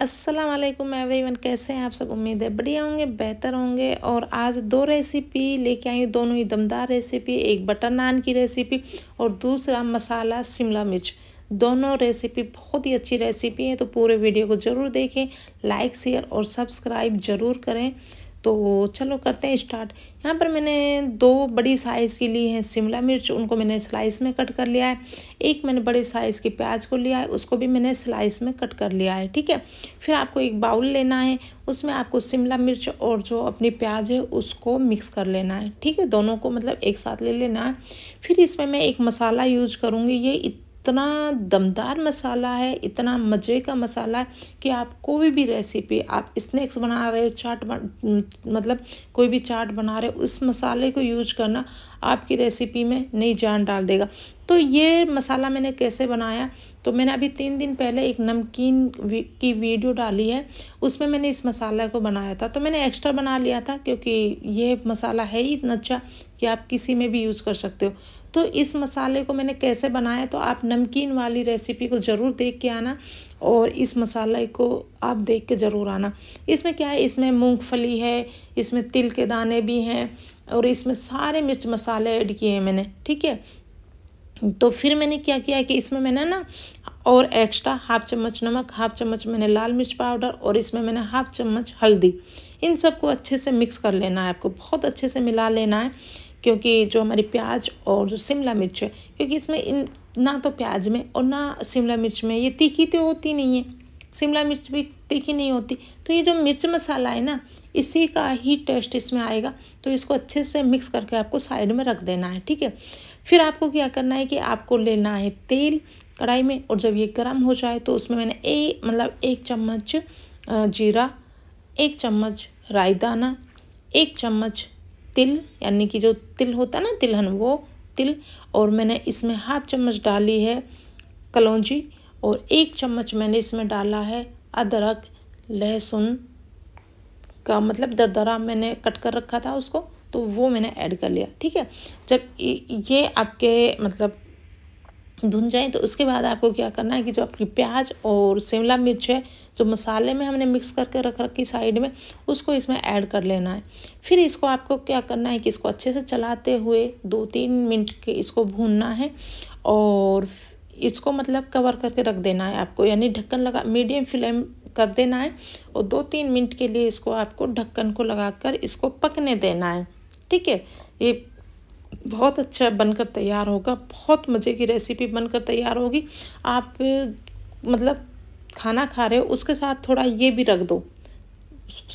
अस्सलाम वालेकुम एवरीवन कैसे हैं आप सब उम्मीद है बढ़िया होंगे बेहतर होंगे और आज दो रेसिपी लेके आई हूँ दोनों ही दमदार रेसिपी एक बटर नान की रेसिपी और दूसरा मसाला शिमला मिर्च दोनों रेसिपी बहुत ही अच्छी रेसिपी है तो पूरे वीडियो को ज़रूर देखें लाइक शेयर और सब्सक्राइब ज़रूर करें तो चलो करते हैं स्टार्ट यहाँ पर मैंने दो बड़ी साइज़ की ली हैं शिमला मिर्च उनको मैंने स्लाइस में कट कर लिया है एक मैंने बड़े साइज़ की प्याज को लिया है उसको भी मैंने स्लाइस में कट कर लिया है ठीक है फिर आपको एक बाउल लेना है उसमें आपको शिमला मिर्च और जो अपनी प्याज है उसको मिक्स कर लेना है ठीक है दोनों को मतलब एक साथ ले लेना है फिर इसमें मैं एक मसाला यूज करूँगी ये इतना दमदार मसाला है इतना मज़े का मसाला है कि आप कोई भी रेसिपी आप स्नैक्स बना रहे हो चाट मतलब कोई भी चाट बना रहे हो उस मसाले को यूज करना आपकी रेसिपी में नई जान डाल देगा तो ये मसाला मैंने कैसे बनाया तो मैंने अभी तीन दिन पहले एक नमकीन की वीडियो डाली है उसमें मैंने इस मसाला को बनाया था तो मैंने एक्स्ट्रा बना लिया था क्योंकि ये मसाला है ही इतना अच्छा कि आप किसी में भी यूज़ कर सकते हो तो इस मसाले को मैंने कैसे बनाया तो आप नमकीन वाली रेसिपी को ज़रूर देख के आना और इस मसाले को आप देख के ज़रूर आना इसमें क्या है इसमें मूंगफली है इसमें तिल के दाने भी हैं और इसमें सारे मिर्च मसाले ऐड किए हैं मैंने ठीक है तो फिर मैंने क्या किया कि इसमें मैंने ना और एक्स्ट्रा हाफ चम्मच नमक हाफ चम्मच मैंने लाल मिर्च पाउडर और इसमें मैंने हाफ चम्मच हल्दी इन सबको अच्छे से मिक्स कर लेना है आपको बहुत अच्छे से मिला लेना है क्योंकि जो हमारी प्याज और जो शिमला मिर्च है क्योंकि इसमें इन ना तो प्याज में और ना शिमला मिर्च में ये तीखी तो होती नहीं है शिमला मिर्च भी तीखी नहीं होती तो ये जो मिर्च मसाला है ना इसी का ही टेस्ट इसमें आएगा तो इसको अच्छे से मिक्स करके आपको साइड में रख देना है ठीक है फिर आपको क्या करना है कि आपको लेना है तेल कढ़ाई में और जब ये गर्म हो जाए तो उसमें मैंने ए मतलब एक चम्मच जीरा एक चम्मच राई दाना एक चम्मच तिल यानी कि जो तिल होता है ना तिलहन वो तिल और मैंने इसमें हाफ चम्मच डाली है कलौजी और एक चम्मच मैंने इसमें डाला है अदरक लहसुन का मतलब दरदरा मैंने कट कर रखा था उसको तो वो मैंने ऐड कर लिया ठीक है जब ये आपके मतलब भुन जाए तो उसके बाद आपको क्या करना है कि जो आपकी प्याज और शिमला मिर्च है जो मसाले में हमने मिक्स करके रख रखी साइड में उसको इसमें ऐड कर लेना है फिर इसको आपको क्या करना है कि इसको अच्छे से चलाते हुए दो तीन मिनट के इसको भूनना है और इसको मतलब कवर करके रख देना है आपको यानी ढक्कन लगा मीडियम फ्लेम कर देना है और दो तीन मिनट के लिए इसको आपको ढक्कन को लगा इसको पकने देना है ठीक है ये बहुत अच्छा बनकर तैयार होगा बहुत मज़े की रेसिपी बनकर तैयार होगी आप मतलब खाना खा रहे हो उसके साथ थोड़ा ये भी रख दो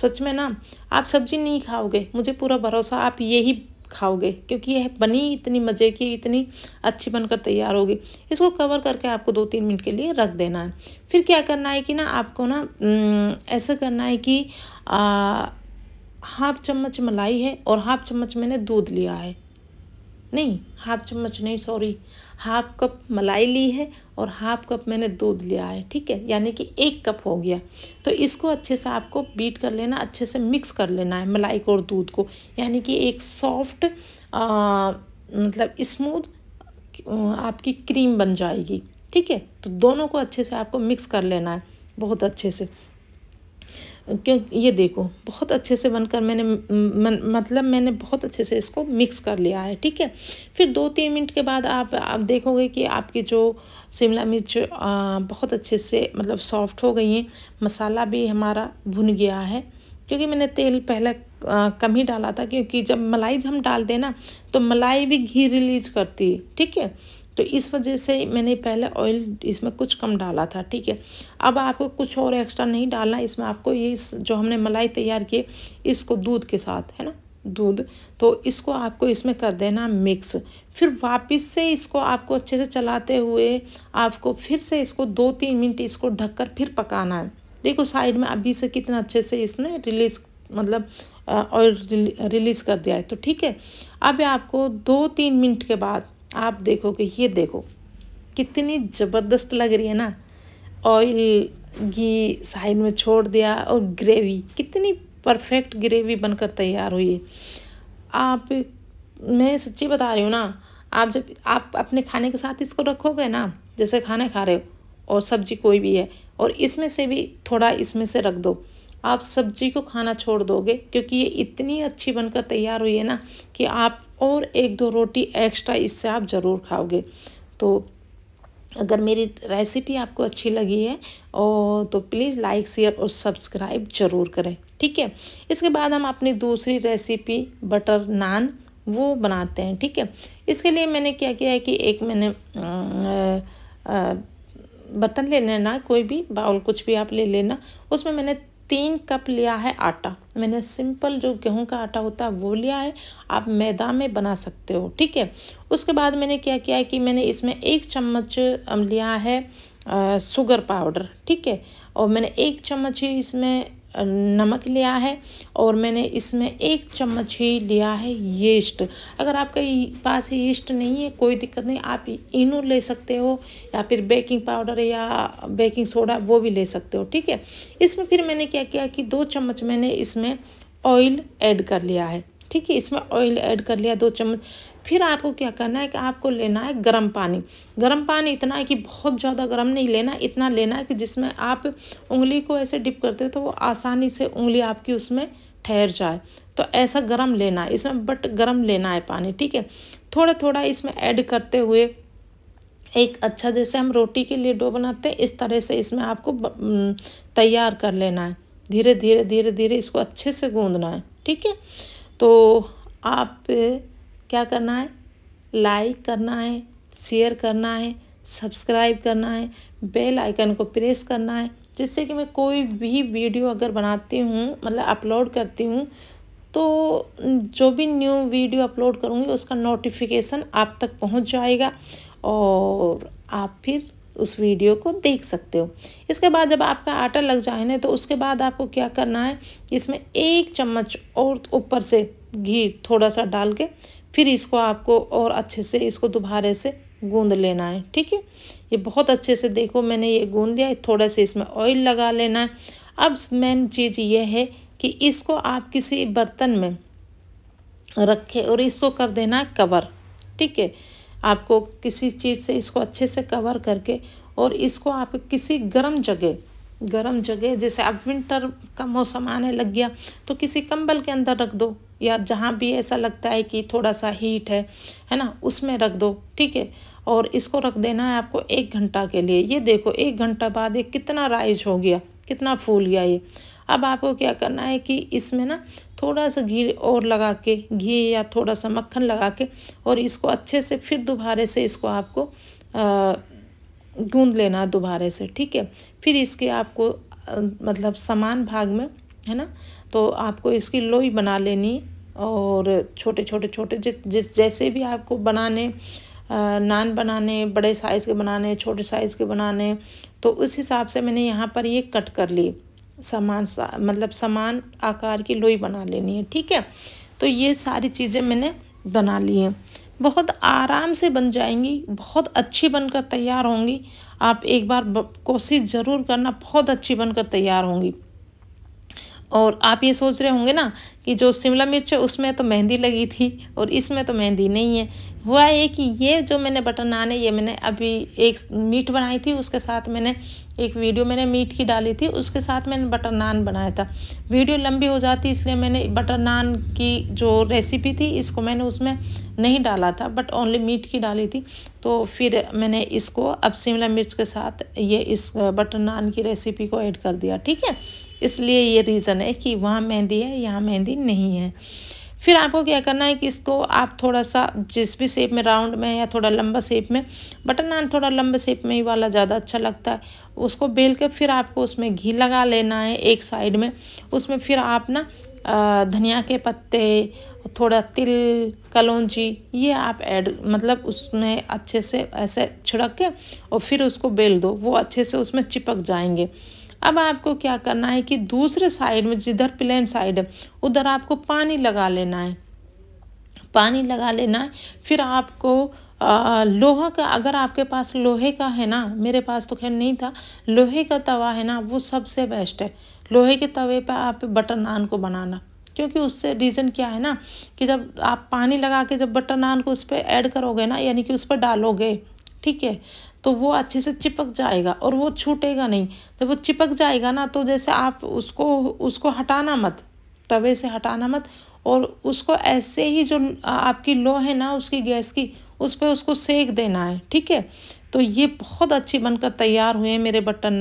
सच में ना आप सब्जी नहीं खाओगे मुझे पूरा भरोसा आप यही खाओगे क्योंकि यह बनी इतनी मज़े की इतनी अच्छी बनकर तैयार होगी इसको कवर करके आपको दो तीन मिनट के लिए रख देना है फिर क्या करना है कि ना आपको ना ऐसा करना है कि हाफ चम्मच मलाई है और हाफ चम्मच मैंने दूध लिया है नहीं हाफ चम्मच नहीं सॉरी हाफ कप मलाई ली है और हाफ कप मैंने दूध लिया है ठीक है यानी कि एक कप हो गया तो इसको अच्छे से आपको बीट कर लेना अच्छे से मिक्स कर लेना है मलाई को और दूध को यानी कि एक सॉफ्ट मतलब स्मूथ आपकी क्रीम बन जाएगी ठीक है तो दोनों को अच्छे से आपको मिक्स कर लेना है बहुत अच्छे से क्यों ये देखो बहुत अच्छे से बनकर मैंने मन, मतलब मैंने बहुत अच्छे से इसको मिक्स कर लिया है ठीक है फिर दो तीन मिनट के बाद आप आप देखोगे कि आपकी जो शिमला मिर्च बहुत अच्छे से मतलब सॉफ्ट हो गई हैं मसाला भी हमारा भुन गया है क्योंकि मैंने तेल पहले कम ही डाला था क्योंकि जब मलाई हम डालते ना तो मलाई भी घी रिलीज करती ठीक है तो इस वजह से मैंने पहले ऑयल इसमें कुछ कम डाला था ठीक है अब आपको कुछ और एक्स्ट्रा नहीं डालना इसमें आपको ये इस जो हमने मलाई तैयार किए इसको दूध के साथ है ना दूध तो इसको आपको इसमें कर देना मिक्स फिर वापस से इसको आपको अच्छे से चलाते हुए आपको फिर से इसको दो तीन मिनट इसको ढककर फिर पकाना है देखो साइड में अभी से कितना अच्छे से इसने रिलीज मतलब ऑयल रिलीज़ कर दिया है तो ठीक है अब आपको दो तीन मिनट के बाद आप देखोगे ये देखो कितनी ज़बरदस्त लग रही है ना ऑयल घी साइड में छोड़ दिया और ग्रेवी कितनी परफेक्ट ग्रेवी बनकर तैयार हुई है आप मैं सच्ची बता रही हूँ ना आप जब आप अपने खाने के साथ इसको रखोगे ना जैसे खाना खा रहे हो और सब्जी कोई भी है और इसमें से भी थोड़ा इसमें से रख दो आप सब्जी को खाना छोड़ दोगे क्योंकि ये इतनी अच्छी बनकर तैयार हुई है ना कि आप और एक दो रोटी एक्स्ट्रा इससे आप ज़रूर खाओगे तो अगर मेरी रेसिपी आपको अच्छी लगी है और तो प्लीज़ लाइक शेयर और सब्सक्राइब ज़रूर करें ठीक है इसके बाद हम अपनी दूसरी रेसिपी बटर नान वो बनाते हैं ठीक है इसके लिए मैंने क्या किया है कि एक मैंने बर्तन ले लेना कोई भी बाउल कुछ भी आप ले लेना उसमें मैंने तीन कप लिया है आटा मैंने सिंपल जो गेहूं का आटा होता है वो लिया है आप मैदा में बना सकते हो ठीक है उसके बाद मैंने क्या किया है कि मैंने इसमें एक चम्मच लिया है शुगर पाउडर ठीक है और मैंने एक चम्मच ही इसमें नमक लिया है और मैंने इसमें एक चम्मच ही लिया है यीस्ट अगर आपके पास यीस्ट नहीं है कोई दिक्कत नहीं आप इनो ले सकते हो या फिर बेकिंग पाउडर या बेकिंग सोडा वो भी ले सकते हो ठीक है इसमें फिर मैंने क्या किया कि दो चम्मच मैंने इसमें ऑयल ऐड कर लिया है ठीक है इसमें ऑयल ऐड कर लिया दो चम्मच फिर आपको क्या करना है कि आपको लेना है गर्म पानी गर्म पानी इतना है कि बहुत ज़्यादा गर्म नहीं लेना इतना लेना है कि जिसमें आप उंगली को ऐसे डिप करते हो तो वो आसानी से उंगली आपकी उसमें ठहर जाए तो ऐसा गर्म लेना है इसमें बट गर्म लेना है पानी ठीक है थोड़ा थोड़ा इसमें ऐड करते हुए एक अच्छा जैसे हम रोटी के लिए डो बनाते हैं इस तरह से इसमें आपको तैयार कर लेना है धीरे धीरे धीरे धीरे इसको अच्छे से गूँधना है ठीक है तो आप क्या करना है लाइक करना है शेयर करना है सब्सक्राइब करना है बेल आइकन को प्रेस करना है जिससे कि मैं कोई भी वीडियो अगर बनाती हूँ मतलब अपलोड करती हूँ तो जो भी न्यू वीडियो अपलोड करूँगी उसका नोटिफिकेशन आप तक पहुँच जाएगा और आप फिर उस वीडियो को देख सकते हो इसके बाद जब आपका आटा लग जाए ना तो उसके बाद आपको क्या करना है इसमें एक चम्मच और ऊपर से घी थोड़ा सा डाल के फिर इसको आपको और अच्छे से इसको दोबारे से गूंद लेना है ठीक है ये बहुत अच्छे से देखो मैंने ये गूंद लिया थोड़ा से इसमें ऑयल लगा लेना है अब मेन चीज़ ये है कि इसको आप किसी बर्तन में रखें और इसको कर देना है कवर ठीक है आपको किसी चीज़ से इसको अच्छे से कवर करके और इसको आप किसी गर्म जगह गर्म जगह जैसे अब विंटर का मौसम आने लग गया तो किसी कंबल के अंदर रख दो या जहाँ भी ऐसा लगता है कि थोड़ा सा हीट है है ना उसमें रख दो ठीक है और इसको रख देना है आपको एक घंटा के लिए ये देखो एक घंटा बाद ये कितना राइज हो गया कितना फूल गया ये अब आपको क्या करना है कि इसमें ना थोड़ा सा घी और लगा के घी या थोड़ा सा मक्खन लगा के और इसको अच्छे से फिर दोबारे से इसको आपको गूँध लेना दोबारे से ठीक है फिर इसके आपको मतलब समान भाग में है ना तो आपको इसकी लोई बना लेनी और छोटे छोटे छोटे जिस जैसे भी आपको बनाने नान बनाने बड़े साइज़ के बनाने छोटे साइज़ के बनाने तो उस हिसाब से मैंने यहाँ पर ये कट कर ली समान सा मतलब समान आकार की लोई बना लेनी है ठीक है तो ये सारी चीज़ें मैंने बना ली हैं बहुत आराम से बन जाएंगी बहुत अच्छी बनकर तैयार होंगी आप एक बार कोशिश ज़रूर करना बहुत अच्छी बनकर तैयार होंगी और आप ये सोच रहे होंगे ना कि जो शिमला मिर्च है उसमें तो मेहंदी लगी थी और इसमें तो मेहंदी नहीं है हुआ ये कि ये जो मैंने बटर नान है ये मैंने अभी एक मीट बनाई थी उसके साथ मैंने एक वीडियो मैंने मीट की डाली थी उसके साथ मैंने बटर नान बनाया था वीडियो लंबी हो जाती इसलिए मैंने बटर नान की जो रेसिपी थी इसको मैंने उसमें नहीं डाला था बट ओनली मीट की डाली थी तो फिर मैंने इसको अब शिमला मिर्च के साथ ये इस बटर नान की रेसिपी को ऐड कर दिया ठीक है इसलिए ये रीज़न है कि वहाँ मेहंदी है यहाँ मेहंदी नहीं है फिर आपको क्या करना है कि इसको आप थोड़ा सा जिस भी शेप में राउंड में या थोड़ा लंबा शेप में बटर नान थोड़ा लंबे शेप में ही वाला ज़्यादा अच्छा लगता है उसको बेल के फिर आपको उसमें घी लगा लेना है एक साइड में उसमें फिर आप ना धनिया के पत्ते थोड़ा तिल कलौजी ये आप ऐड मतलब उसमें अच्छे से ऐसे छिड़क के और फिर उसको बेल दो वो अच्छे से उसमें चिपक जाएंगे अब आपको क्या करना है कि दूसरे साइड में जिधर प्लेन साइड है उधर आपको पानी लगा लेना है पानी लगा लेना है फिर आपको लोहा का अगर आपके पास लोहे का है ना मेरे पास तो खैर नहीं था लोहे का तवा है ना वो सबसे बेस्ट है लोहे के तवे पर आप बटर नान को बनाना क्योंकि उससे रीज़न क्या है ना कि जब आप पानी लगा के जब बटर नान को उस पर ऐड करोगे ना यानी कि उस पर डालोगे ठीक है तो वो अच्छे से चिपक जाएगा और वो छूटेगा नहीं तो वो चिपक जाएगा ना तो जैसे आप उसको उसको हटाना मत तवे से हटाना मत और उसको ऐसे ही जो आपकी लो है ना उसकी गैस की उस पर उसको सेक देना है ठीक है तो ये बहुत अच्छी बनकर तैयार हुए हैं मेरे बटन ना